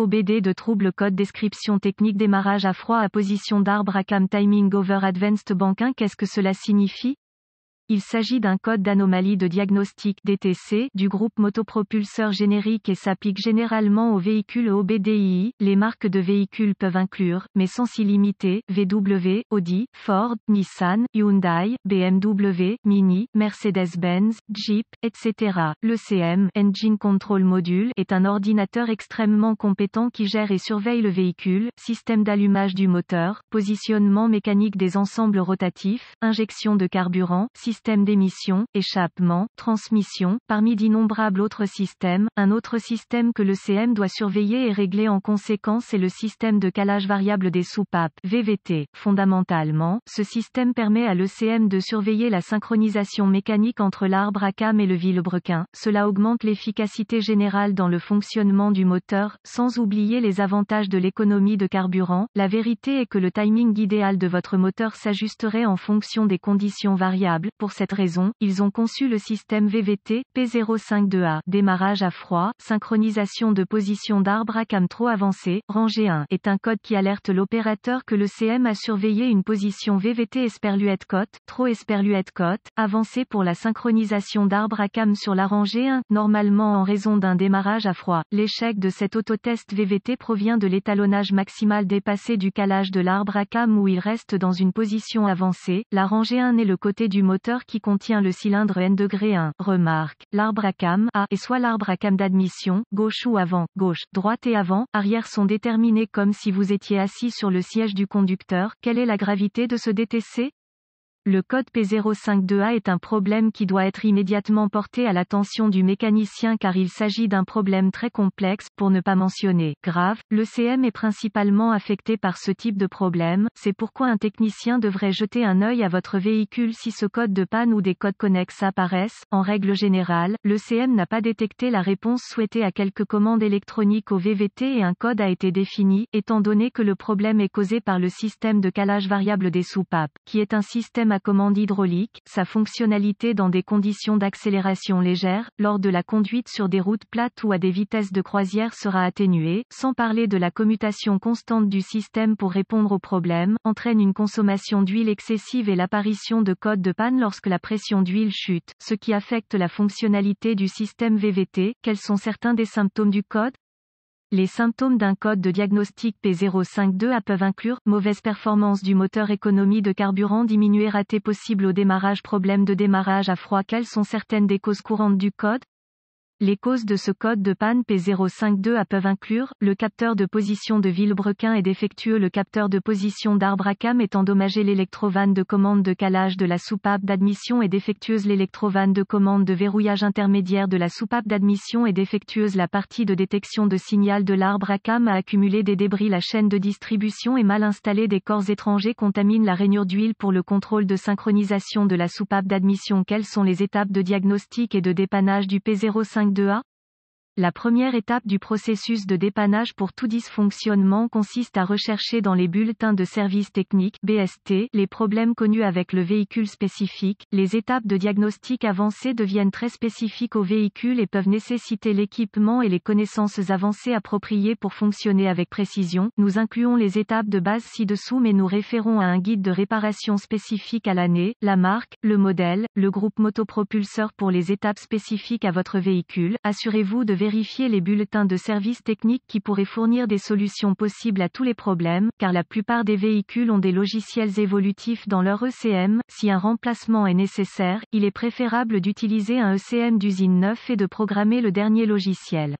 OBD de trouble code description technique démarrage à froid à position d'arbre à cam timing over advanced banquin qu'est-ce que cela signifie il s'agit d'un code d'anomalie de diagnostic DTC du groupe motopropulseur générique et s'applique généralement aux véhicules OBDI. Les marques de véhicules peuvent inclure, mais sans s'y limiter, VW, Audi, Ford, Nissan, Hyundai, BMW, Mini, Mercedes-Benz, Jeep, etc. Le CM Engine Control Module est un ordinateur extrêmement compétent qui gère et surveille le véhicule, système d'allumage du moteur, positionnement mécanique des ensembles rotatifs, injection de carburant, système système d'émission, échappement, transmission, parmi d'innombrables autres systèmes. Un autre système que l'ECM doit surveiller et régler en conséquence est le système de calage variable des soupapes, VVT. Fondamentalement, ce système permet à l'ECM de surveiller la synchronisation mécanique entre l'arbre à cam et le vilebrequin. Cela augmente l'efficacité générale dans le fonctionnement du moteur, sans oublier les avantages de l'économie de carburant. La vérité est que le timing idéal de votre moteur s'ajusterait en fonction des conditions variables. Pour cette raison, ils ont conçu le système VVT P052A, démarrage à froid, synchronisation de position d'arbre à cam trop avancé, rangée 1, est un code qui alerte l'opérateur que le CM a surveillé une position VVT esperluette cote, trop esperluette cote, avancée pour la synchronisation d'arbre à cam sur la rangée 1, normalement en raison d'un démarrage à froid. L'échec de cet autotest VVT provient de l'étalonnage maximal dépassé du calage de l'arbre à cam où il reste dans une position avancée, la rangée 1 est le côté du moteur qui contient le cylindre N degré 1. Remarque, l'arbre à cam A et soit l'arbre à cam d'admission, gauche ou avant, gauche, droite et avant, arrière sont déterminés comme si vous étiez assis sur le siège du conducteur. Quelle est la gravité de ce DTC le code P052A est un problème qui doit être immédiatement porté à l'attention du mécanicien car il s'agit d'un problème très complexe, pour ne pas mentionner grave. Le CM est principalement affecté par ce type de problème, c'est pourquoi un technicien devrait jeter un œil à votre véhicule si ce code de panne ou des codes connexes apparaissent. En règle générale, le CM n'a pas détecté la réponse souhaitée à quelques commandes électroniques au VVT et un code a été défini, étant donné que le problème est causé par le système de calage variable des soupapes, qui est un système commande hydraulique, sa fonctionnalité dans des conditions d'accélération légère, lors de la conduite sur des routes plates ou à des vitesses de croisière sera atténuée, sans parler de la commutation constante du système pour répondre aux problèmes, entraîne une consommation d'huile excessive et l'apparition de codes de panne lorsque la pression d'huile chute, ce qui affecte la fonctionnalité du système VVT. Quels sont certains des symptômes du code les symptômes d'un code de diagnostic P052A peuvent inclure mauvaise performance du moteur, économie de carburant diminuée, raté possible au démarrage, problème de démarrage à froid. Quelles sont certaines des causes courantes du code les causes de ce code de panne P052A peuvent inclure le capteur de position de Villebrequin est défectueux, le capteur de position d'arbre à cam est endommagé, l'électrovanne de commande de calage de la soupape d'admission est défectueuse, l'électrovanne de commande de verrouillage intermédiaire de la soupape d'admission est défectueuse, la partie de détection de signal de l'arbre à cam a accumulé des débris, la chaîne de distribution est mal installée, des corps étrangers contaminent la rainure d'huile pour le contrôle de synchronisation de la soupape d'admission. Quelles sont les étapes de diagnostic et de dépannage du P05 2 a la première étape du processus de dépannage pour tout dysfonctionnement consiste à rechercher dans les bulletins de service technique BST les problèmes connus avec le véhicule spécifique. Les étapes de diagnostic avancées deviennent très spécifiques au véhicule et peuvent nécessiter l'équipement et les connaissances avancées appropriées pour fonctionner avec précision. Nous incluons les étapes de base ci-dessous mais nous référons à un guide de réparation spécifique à l'année, la marque, le modèle, le groupe motopropulseur pour les étapes spécifiques à votre véhicule. Assurez-vous de vérifier vérifier les bulletins de services techniques qui pourraient fournir des solutions possibles à tous les problèmes, car la plupart des véhicules ont des logiciels évolutifs dans leur ECM. Si un remplacement est nécessaire, il est préférable d'utiliser un ECM d'usine neuf et de programmer le dernier logiciel.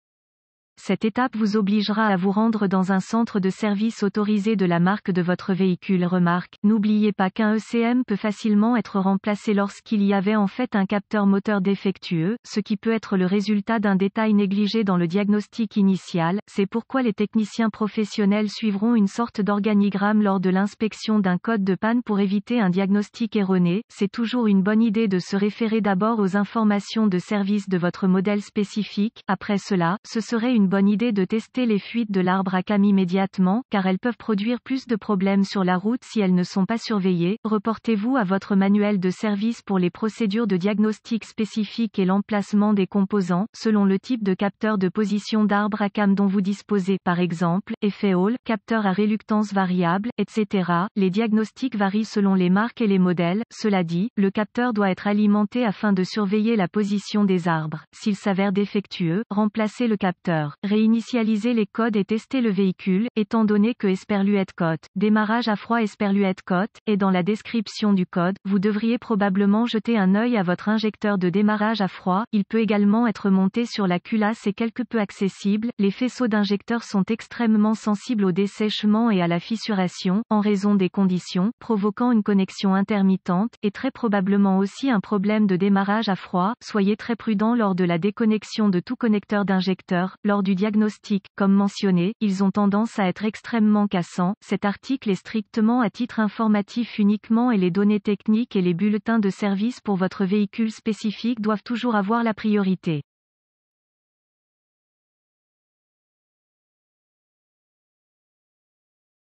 Cette étape vous obligera à vous rendre dans un centre de service autorisé de la marque de votre véhicule. Remarque, n'oubliez pas qu'un ECM peut facilement être remplacé lorsqu'il y avait en fait un capteur moteur défectueux, ce qui peut être le résultat d'un détail négligé dans le diagnostic initial. C'est pourquoi les techniciens professionnels suivront une sorte d'organigramme lors de l'inspection d'un code de panne pour éviter un diagnostic erroné. C'est toujours une bonne idée de se référer d'abord aux informations de service de votre modèle spécifique. Après cela, ce serait une bonne idée de tester les fuites de l'arbre à cam immédiatement, car elles peuvent produire plus de problèmes sur la route si elles ne sont pas surveillées. Reportez-vous à votre manuel de service pour les procédures de diagnostic spécifiques et l'emplacement des composants, selon le type de capteur de position d'arbre à cam dont vous disposez, par exemple, effet Hall, capteur à réluctance variable, etc. Les diagnostics varient selon les marques et les modèles, cela dit, le capteur doit être alimenté afin de surveiller la position des arbres. S'il s'avère défectueux, remplacez le capteur réinitialiser les codes et tester le véhicule, étant donné que Esperluette Cote, démarrage à froid Esperluette Cote, est dans la description du code, vous devriez probablement jeter un œil à votre injecteur de démarrage à froid, il peut également être monté sur la culasse et quelque peu accessible, les faisceaux d'injecteurs sont extrêmement sensibles au dessèchement et à la fissuration, en raison des conditions, provoquant une connexion intermittente, et très probablement aussi un problème de démarrage à froid, soyez très prudent lors de la déconnexion de tout connecteur d'injecteur, lors du diagnostic. Comme mentionné, ils ont tendance à être extrêmement cassants. Cet article est strictement à titre informatif uniquement et les données techniques et les bulletins de service pour votre véhicule spécifique doivent toujours avoir la priorité.